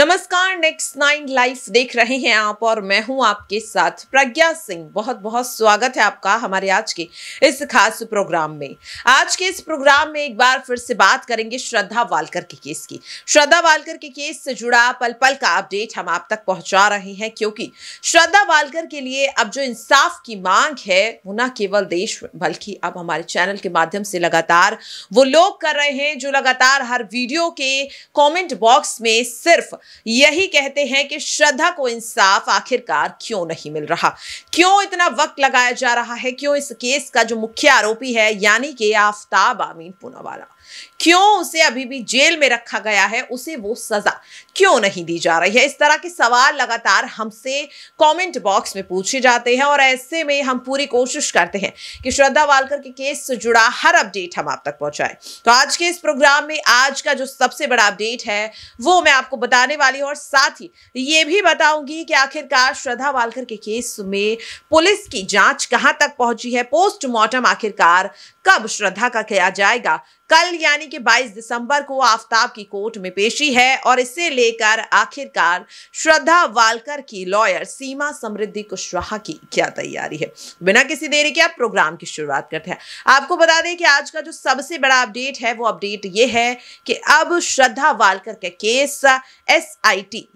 नमस्कार next nine life देख रहे हैं आप और मैं हूं आपके साथ प्रज्ञा सिंह बहुत बहुत स्वागत है आपका हमारे आज के इस खास प्रोग्राम में आज के इस प्रोग्राम में एक बार फिर से बात करेंगे श्रद्धा वालकर के केस की श्रद्धा वालकर के केस से जुड़ा पल पल का अपडेट हम आप तक पहुंचा रहे हैं क्योंकि श्रद्धा वालकर के लिए अब जो इंसाफ की मांग है वो न केवल देश बल्कि अब हमारे चैनल के माध्यम से लगातार वो लोग कर रहे हैं जो लगातार हर वीडियो के कॉमेंट बॉक्स में सिर्फ यही कहते हैं कि श्रद्धा को इंसाफ आखिरकार क्यों नहीं मिल रहा क्यों इतना वक्त लगाया जा रहा है क्यों इस केस का जो मुख्य आरोपी है यानी कि आफ्ताब आमीन पूनावाला क्यों उसे अभी भी जेल में रखा गया है उसे वो सजा क्यों नहीं दी जा रही है इस तरह के सवाल लगातार हमसे कमेंट बॉक्स में पूछे जाते हैं और ऐसे में हम पूरी कोशिश करते हैं कि श्रद्धा वालकर के केस से जुड़ा हर अपडेट हम आप तक पहुंचाए तो आज के इस प्रोग्राम में आज का जो सबसे बड़ा अपडेट है वो मैं आपको बताने वाली हूँ और साथ ही ये भी बताऊंगी कि आखिरकार श्रद्धा वालकर के केस में पुलिस की जांच कहां तक पहुंची है पोस्टमार्टम आखिरकार कब श्रद्धा का किया जाएगा कल यानी कि 22 दिसंबर को आफ्ताब की कोर्ट में पेशी है और इसे लेकर आखिरकार श्रद्धा वालकर की लॉयर सीमा समृद्धि कुशवाहा की क्या तैयारी है बिना किसी देरी के आप प्रोग्राम की शुरुआत करते हैं आपको बता दें कि आज का जो सबसे बड़ा अपडेट है वो अपडेट ये है कि अब श्रद्धा वालकर का के केस एस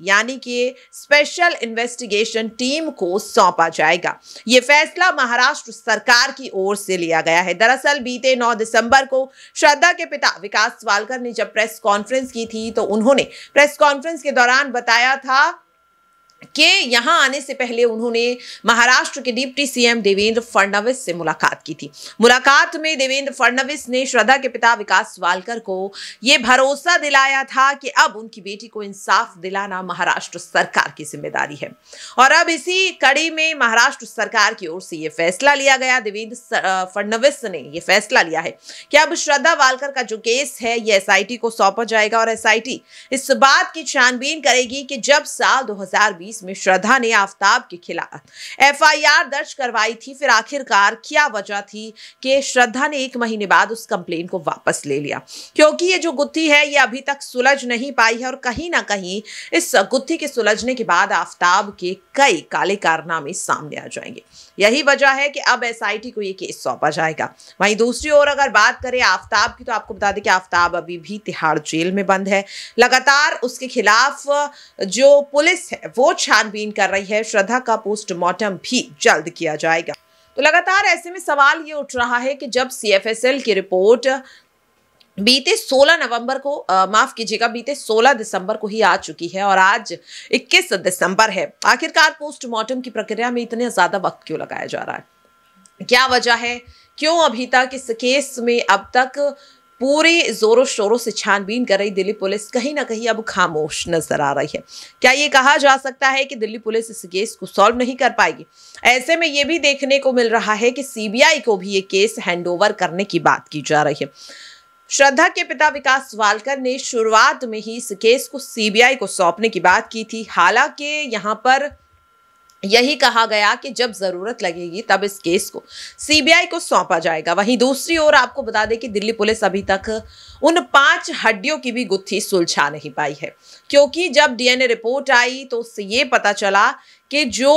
यानी कि स्पेशल इन्वेस्टिगेशन टीम को सौंपा जाएगा ये फैसला महाराष्ट्र सरकार की ओर से लिया गया है दरअसल बीते 9 दिसंबर को श्रद्धा के पिता विकास वालकर ने जब प्रेस कॉन्फ्रेंस की थी तो उन्होंने प्रेस कॉन्फ्रेंस के दौरान बताया था के यहाँ आने से पहले उन्होंने महाराष्ट्र के डिप्टी सीएम देवेंद्र फडणवीस से मुलाकात की थी मुलाकात में देवेंद्र फडणवीस ने श्रद्धा के पिता विकास वालकर को ये भरोसा दिलाया था कि अब उनकी बेटी को इंसाफ दिलाना महाराष्ट्र सरकार की जिम्मेदारी है और अब इसी कड़ी में महाराष्ट्र सरकार की ओर से ये फैसला लिया गया देवेंद्र फडणवीस ने यह फैसला लिया है कि अब श्रद्धा वालकर का जो केस है ये एस को सौंपा जाएगा और एस इस बात की छानबीन करेगी कि जब साल दो फीस में श्रद्धा ने आफ्ताब के खिलाफ एफआईआर दर्ज करवाई थी फिर आखिरकार क्या वजह थी कि श्रद्धा ने एक महीने बाद उस कंप्लेन को वापस ले लिया क्योंकि ये जो गुत्थी है ये अभी तक सुलझ नहीं पाई है और कहीं ना कहीं इस गुत्थी के सुलझने के बाद आफ्ताब के कई काले कारनामे सामने आ जाएंगे यही वजह है कि अब एस को ये केस सौंपा जाएगा वहीं दूसरी ओर अगर बात करें आफ्ताब की तो आपको बता दें कि आफ्ताब अभी भी तिहाड़ जेल में बंद है लगातार उसके खिलाफ जो पुलिस है वो छानबीन कर रही है श्रद्धा का पोस्टमार्टम भी जल्द किया जाएगा तो लगातार ऐसे में सवाल ये उठ रहा है कि जब सी की रिपोर्ट बीते 16 नवंबर को माफ़ कीजिएगा बीते 16 दिसंबर को ही आ चुकी है और आज 21 दिसंबर है आखिरकार पोस्टमार्टम की प्रक्रिया में इतने ज़्यादा वक्त क्यों लगाया जा रहा है क्या वजह है क्यों अभी तक इस केस में अब तक पूरे जोरों शोरों से छानबीन कर रही दिल्ली पुलिस कहीं ना कहीं अब खामोश नजर आ रही है क्या ये कहा जा सकता है कि दिल्ली पुलिस इस केस को सॉल्व नहीं कर पाएगी ऐसे में ये भी देखने को मिल रहा है कि सीबीआई को भी ये केस हैंडओवर करने की बात की जा रही है श्रद्धा के पिता विकास वालकर ने शुरुआत में ही इस केस को सीबीआई को सौंपने की बात की थी हालांकि यहां पर यही कहा गया कि जब जरूरत लगेगी तब इस केस को सीबीआई को सौंपा जाएगा वहीं दूसरी ओर आपको बता दें कि दिल्ली पुलिस अभी तक उन पांच हड्डियों की भी गुत्थी सुलझा नहीं पाई है क्योंकि जब डीएनए रिपोर्ट आई तो उससे ये पता चला कि जो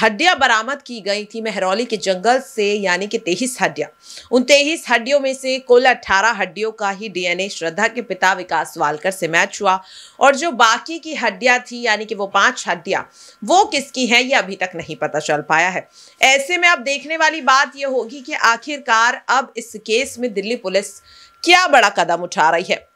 हड्डियाँ बरामद की गई थी महरौली के जंगल से यानी कि तेईस हड्डियाँ उन तेईस हड्डियों में से कुल अट्ठारह हड्डियों का ही डीएनए श्रद्धा के पिता विकास वालकर से मैच हुआ और जो बाकी की हड्डियाँ थी यानी कि वो पाँच हड्डियाँ वो किसकी हैं ये अभी तक नहीं पता चल पाया है ऐसे में अब देखने वाली बात यह होगी कि आखिरकार अब इस केस में दिल्ली पुलिस क्या बड़ा कदम उठा रही है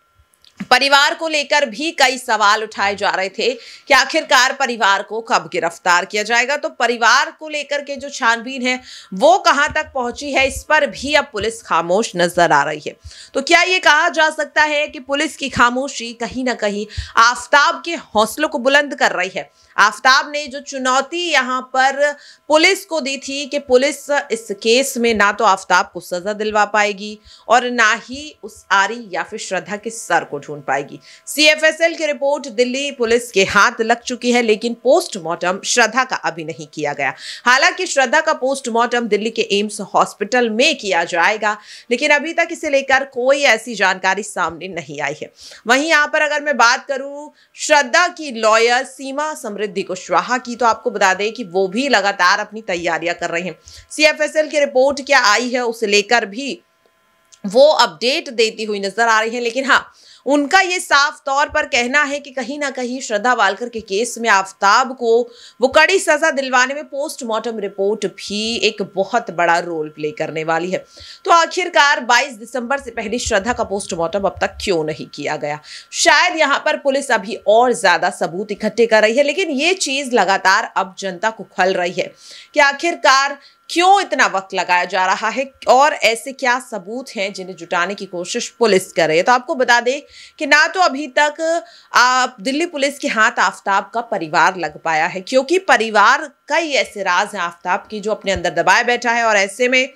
परिवार को लेकर भी कई सवाल उठाए जा रहे थे कि आखिरकार परिवार को कब गिरफ्तार किया जाएगा तो परिवार को लेकर के जो छानबीन है वो कहां तक पहुंची है इस पर भी अब पुलिस खामोश नजर आ रही है तो क्या ये कहा जा सकता है कि पुलिस की खामोशी कहीं ना कहीं आफ्ताब के हौसलों को बुलंद कर रही है आफ्ताब ने जो चुनौती यहाँ पर पुलिस को दी थी कि पुलिस इस केस में ना तो आफ्ताब को सजा दिलवा पाएगी और ना ही उस आरी या फिर श्रद्धा के सर को ढूंढ पाएगी सीएफएसएल की रिपोर्ट दिल्ली पुलिस के हाथ लग चुकी है लेकिन पोस्टमार्टम श्रद्धा का अभी नहीं किया गया हालांकि श्रद्धा का पोस्टमार्टम दिल्ली के एम्स हॉस्पिटल में किया जाएगा लेकिन अभी तक इसे लेकर कोई ऐसी जानकारी सामने नहीं आई है वहीं यहाँ पर अगर मैं बात करूँ श्रद्धा की लॉयर सीमा समृद्धि कुशवाहा की तो आपको बता दें कि वो भी लगातार अपनी तैयारियां कर रहे हैं सीएफएसएल की रिपोर्ट क्या आई है उसे लेकर भी वो अपडेट देती हुई नजर आ रही है लेकिन हाँ उनका ये साफ तौर पर कहना है कि कहीं ना कहीं श्रद्धा वालकर के केस में आफ्ताब को वो कड़ी सजा दिलवाने में पोस्टमार्टम रिपोर्ट भी एक बहुत बड़ा रोल प्ले करने वाली है तो आखिरकार 22 दिसंबर से पहले श्रद्धा का पोस्टमार्टम अब तक क्यों नहीं किया गया शायद यहाँ पर पुलिस अभी और ज़्यादा सबूत इकट्ठे कर रही है लेकिन ये चीज़ लगातार अब जनता को खल रही है कि आखिरकार क्यों इतना वक्त लगाया जा रहा है और ऐसे क्या सबूत हैं जिन्हें जुटाने की कोशिश पुलिस कर रही है तो आपको बता दें कि ना तो अभी तक आप दिल्ली पुलिस के हाथ आफ्ताब का परिवार लग पाया है क्योंकि परिवार कई ऐसे राज हैं आफ्ताब की जो अपने अंदर दबाए बैठा है और ऐसे में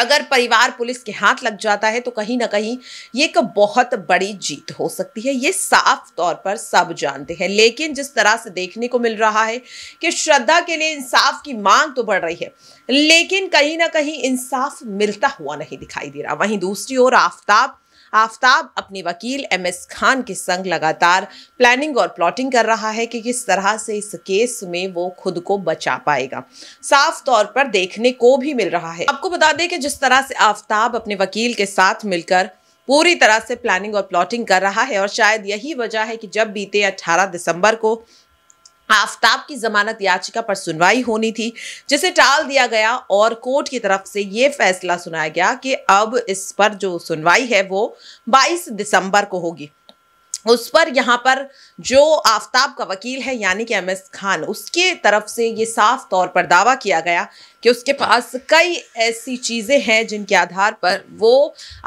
अगर परिवार पुलिस के हाथ लग जाता है तो कहीं ना कहीं ये एक बहुत बड़ी जीत हो सकती है ये साफ तौर पर सब जानते हैं लेकिन जिस तरह से देखने को मिल रहा है कि श्रद्धा के लिए इंसाफ की मांग तो बढ़ रही है लेकिन कहीं ना कहीं इंसाफ मिलता हुआ नहीं दिखाई दे रहा वहीं दूसरी ओर आफ्ताब आफ्ताब अपने वकील एम एस खान के संग लगातार प्लानिंग और प्लॉटिंग कर रहा है कि किस तरह से इस केस में वो खुद को बचा पाएगा साफ तौर पर देखने को भी मिल रहा है आपको बता दें कि जिस तरह से आफ्ताब अपने वकील के साथ मिलकर पूरी तरह से प्लानिंग और प्लॉटिंग कर रहा है और शायद यही वजह है कि जब बीते 18 दिसंबर को आफ्ताब की जमानत याचिका पर सुनवाई होनी थी जिसे टाल दिया गया और कोर्ट की तरफ से ये फैसला सुनाया गया कि अब इस पर जो सुनवाई है वो 22 दिसंबर को होगी उस पर यहाँ पर जो आफ्ताब का वकील है यानी कि एम एस खान उसके तरफ से ये साफ तौर पर दावा किया गया कि उसके पास कई ऐसी चीज़ें हैं जिनके आधार पर वो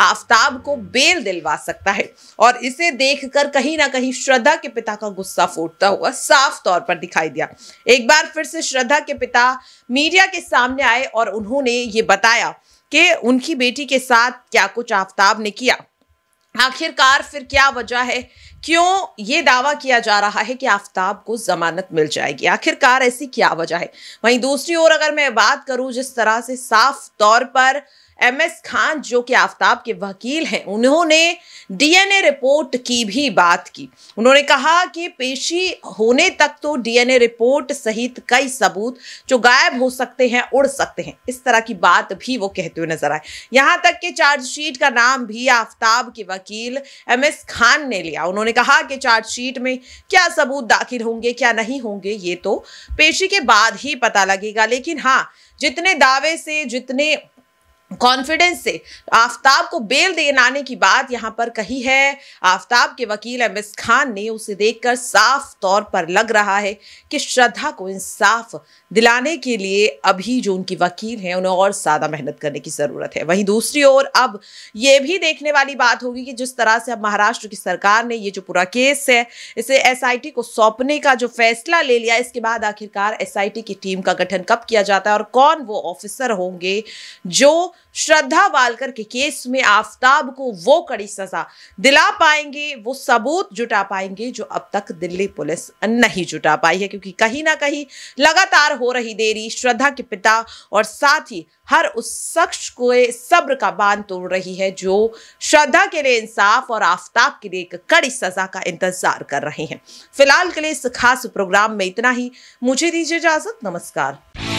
आफ्ताब को बेल दिलवा सकता है और इसे देखकर कहीं ना कहीं श्रद्धा के पिता का गुस्सा फूटता हुआ साफ तौर पर दिखाई दिया एक बार फिर से श्रद्धा के पिता मीडिया के सामने आए और उन्होंने ये बताया कि उनकी बेटी के साथ क्या कुछ आफ्ताब ने किया आखिरकार फिर क्या वजह है क्यों ये दावा किया जा रहा है कि आफ्ताब को जमानत मिल जाएगी आखिरकार ऐसी क्या वजह है वहीं दूसरी ओर अगर मैं बात करूं जिस तरह से साफ तौर पर एम एस खान जो कि आफ्ताब के वकील हैं उन्होंने डीएनए रिपोर्ट की भी बात की उन्होंने कहा कि पेशी होने तक तो डीएनए रिपोर्ट सहित कई सबूत जो गायब हो सकते हैं उड़ सकते हैं इस तरह की बात भी वो कहते हुए नजर आए यहाँ तक कि चार्जशीट का नाम भी आफ्ताब के वकील एम एस खान ने लिया उन्होंने कहा कि चार्जशीट में क्या सबूत दाखिल होंगे क्या नहीं होंगे ये तो पेशी के बाद ही पता लगेगा लेकिन हाँ जितने दावे से जितने कॉन्फिडेंस से आफ्ताब को बेल देने की बात यहाँ पर कही है आफ्ताब के वकील एम एस खान ने उसे देखकर साफ तौर पर लग रहा है कि श्रद्धा को इंसाफ दिलाने के लिए अभी जो उनकी वकील हैं उन्हें और ज़्यादा मेहनत करने की ज़रूरत है वहीं दूसरी ओर अब ये भी देखने वाली बात होगी कि जिस तरह से अब महाराष्ट्र की सरकार ने ये जो पूरा केस है इसे एस को सौंपने का जो फैसला ले लिया इसके बाद आखिरकार एस की टीम का गठन कब किया जाता है और कौन वो ऑफिसर होंगे जो श्रद्धा वालकर के केस में आफताब को वो कड़ी सजा दिला पाएंगे वो सबूत जुटा पाएंगे जो अब तक दिल्ली पुलिस नहीं जुटा पाई है क्योंकि कहीं ना कहीं लगातार हो रही देरी श्रद्धा के पिता और साथ ही हर उस शख्स को सब्र का बांध तोड़ रही है जो श्रद्धा के लिए इंसाफ और आफताब के लिए एक कड़ी सजा का इंतजार कर रहे हैं फिलहाल के लिए इस खास प्रोग्राम में इतना ही मुझे दीजिए इजाजत नमस्कार